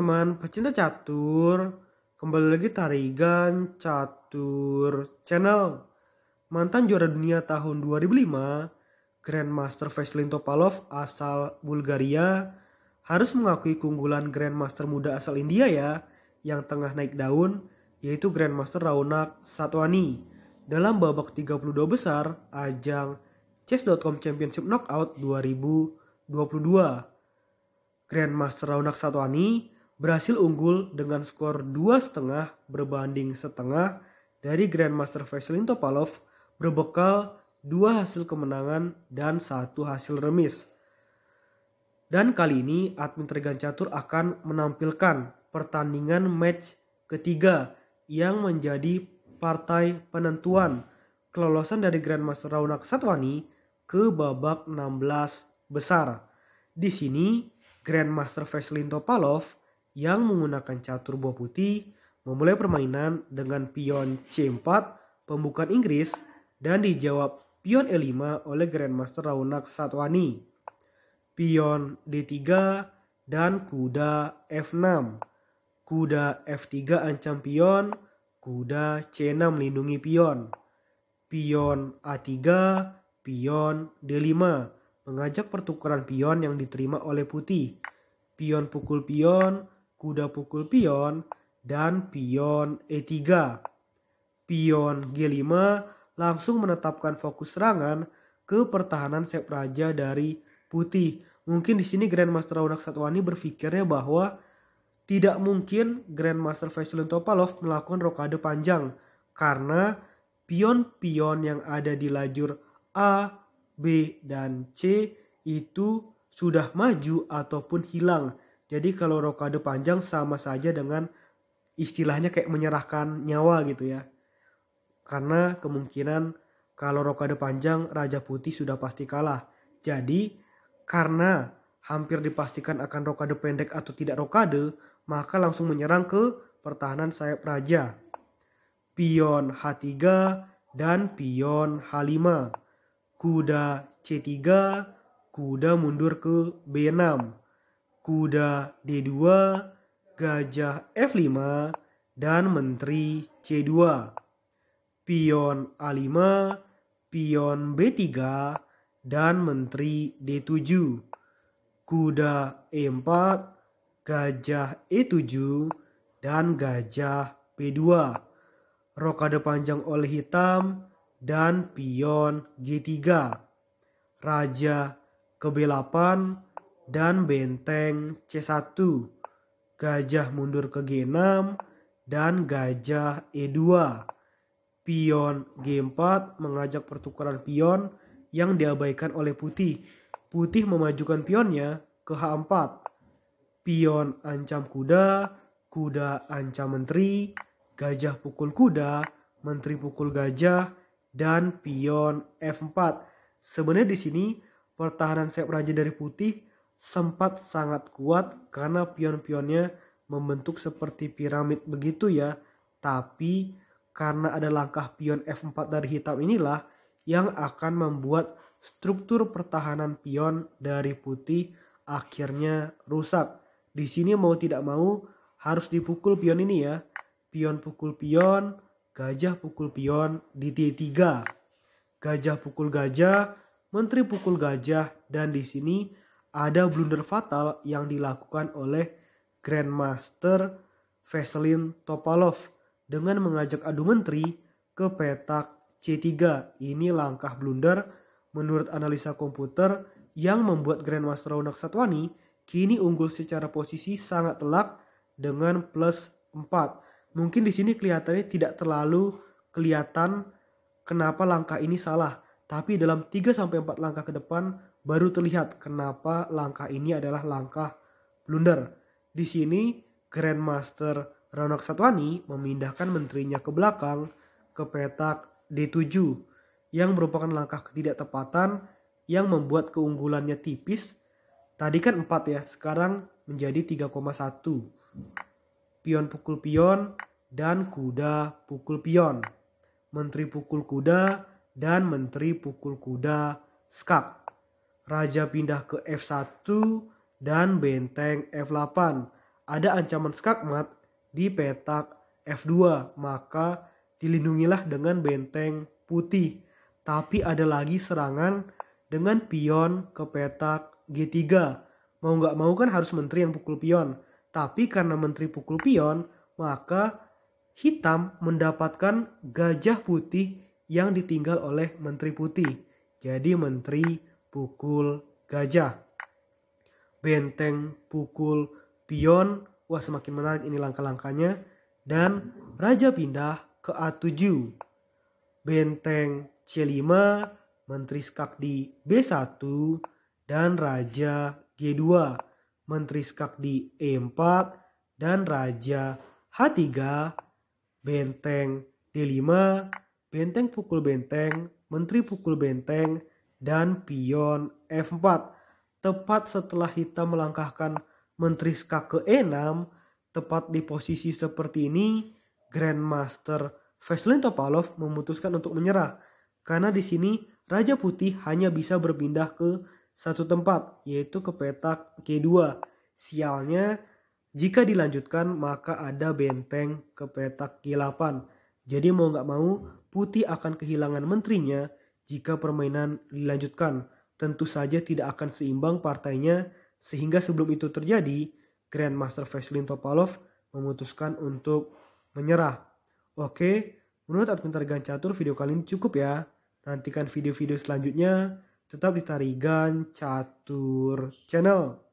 teman pecinta catur kembali lagi tarigan catur channel mantan juara dunia tahun 2005 Grandmaster Veselin Topalov asal Bulgaria harus mengakui keunggulan Grandmaster muda asal India ya yang tengah naik daun yaitu Grandmaster Raunak Satwani dalam babak 32 besar ajang Chess.com Championship Knockout 2022. Grandmaster Raunak Satwani berhasil unggul dengan skor 2,5 berbanding setengah dari Grandmaster Veselin Topalov berbekal dua hasil kemenangan dan satu hasil remis. Dan kali ini admin Tergan Catur akan menampilkan pertandingan match ketiga yang menjadi partai penentuan kelolosan dari Grandmaster Raunak Satwani ke babak 16 besar. Di sini Grandmaster Veselin Topalov yang menggunakan catur buah putih memulai permainan dengan pion C4 pembukaan Inggris dan dijawab pion E5 oleh Grandmaster Raunak Satwani, pion D3 dan kuda F6. Kuda F3 ancam pion, kuda C6 melindungi pion. Pion A3, pion D5 mengajak pertukaran pion yang diterima oleh putih. Pion pukul pion, kuda pukul pion, dan pion E3. Pion G5 langsung menetapkan fokus serangan ke pertahanan sep raja dari putih. Mungkin di sini Grandmaster Raunak Satwani berpikirnya bahwa tidak mungkin Grandmaster Vasilin Topalov melakukan rokade panjang karena pion-pion yang ada di lajur A, B, dan C itu sudah maju ataupun hilang jadi kalau rokade panjang sama saja dengan istilahnya kayak menyerahkan nyawa gitu ya. Karena kemungkinan kalau rokade panjang Raja Putih sudah pasti kalah. Jadi karena hampir dipastikan akan rokade pendek atau tidak rokade, maka langsung menyerang ke pertahanan sayap raja. Pion H3 dan pion H5. Kuda C3, kuda mundur ke B6 kuda D2, gajah F5, dan menteri C2. Pion A5, pion B3, dan menteri D7. Kuda E4, gajah E7, dan gajah B2. Rokade panjang oleh hitam dan pion G3. Raja ke B8, dan benteng C1, gajah mundur ke G6, dan gajah E2. Pion G4 mengajak pertukaran pion yang diabaikan oleh putih. Putih memajukan pionnya ke H4. Pion ancam kuda, kuda ancam menteri, gajah pukul kuda, menteri pukul gajah, dan pion F4. Sebenarnya di sini pertahanan sayap raja dari putih sempat sangat kuat karena pion-pionnya membentuk seperti piramid begitu ya. Tapi karena ada langkah pion F4 dari hitam inilah yang akan membuat struktur pertahanan pion dari putih akhirnya rusak. Di sini mau tidak mau harus dipukul pion ini ya. Pion pukul pion, gajah pukul pion di T3. Gajah pukul gajah, menteri pukul gajah, dan di sini ada blunder fatal yang dilakukan oleh Grandmaster Veselin Topalov dengan mengajak adu menteri ke petak C3. Ini langkah blunder menurut analisa komputer yang membuat Grandmaster Ronak Satwani kini unggul secara posisi sangat telak dengan plus 4. Mungkin di sini kelihatannya tidak terlalu kelihatan kenapa langkah ini salah. Tapi dalam 3-4 langkah ke depan baru terlihat kenapa langkah ini adalah langkah blunder. Di sini Grandmaster Ranok Satwani memindahkan menterinya ke belakang ke petak D7 yang merupakan langkah ketidaktepatan yang membuat keunggulannya tipis. Tadi kan 4 ya, sekarang menjadi 3,1. Pion pukul pion dan kuda pukul pion. Menteri pukul kuda dan menteri pukul kuda Skak. Raja pindah ke F1 dan benteng F8. Ada ancaman skakmat di petak F2, maka dilindungilah dengan benteng putih. Tapi ada lagi serangan dengan pion ke petak G3. Mau nggak mau kan harus menteri yang pukul pion. Tapi karena menteri pukul pion, maka hitam mendapatkan gajah putih yang ditinggal oleh Menteri Putih. Jadi Menteri pukul gajah. Benteng pukul pion. Wah semakin menarik ini langkah-langkahnya. Dan Raja pindah ke A7. Benteng C5, Menteri skak di B1, dan Raja G2. Menteri skak di E4, dan Raja H3, Benteng D5, benteng pukul benteng, menteri pukul benteng, dan pion F4. Tepat setelah hitam melangkahkan menteri skak ke E6, tepat di posisi seperti ini, Grandmaster Veselin Topalov memutuskan untuk menyerah. Karena di sini Raja Putih hanya bisa berpindah ke satu tempat, yaitu ke petak G2. Sialnya, jika dilanjutkan maka ada benteng ke petak G8 jadi mau nggak mau, Putih akan kehilangan menterinya jika permainan dilanjutkan. Tentu saja tidak akan seimbang partainya, sehingga sebelum itu terjadi, Grandmaster Veselin Topalov memutuskan untuk menyerah. Oke, menurut admin Targan Catur video kali ini cukup ya. Nantikan video-video selanjutnya, tetap di Tarigan Catur Channel.